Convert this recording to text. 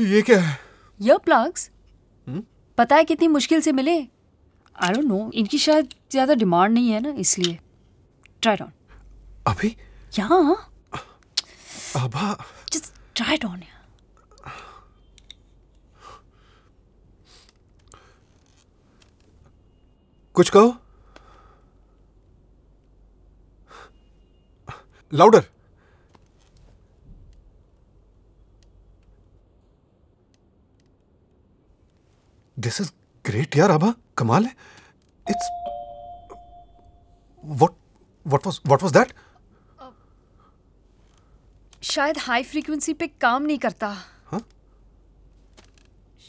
ये क्या है ये प्लग्स hmm? पता है कितनी मुश्किल से मिले आई डोंट नो इनकी शायद ज्यादा डिमांड नहीं है ना इसलिए ट्राई ऑन अभी यहाँ अबा जस्ट ट्राई ऑन कुछ कहो लाउडर दिस इज ग्रेट यार आभा कमाल है it's what what was what was that शायद हाई फ्रीक्वेंसी पे काम नहीं करता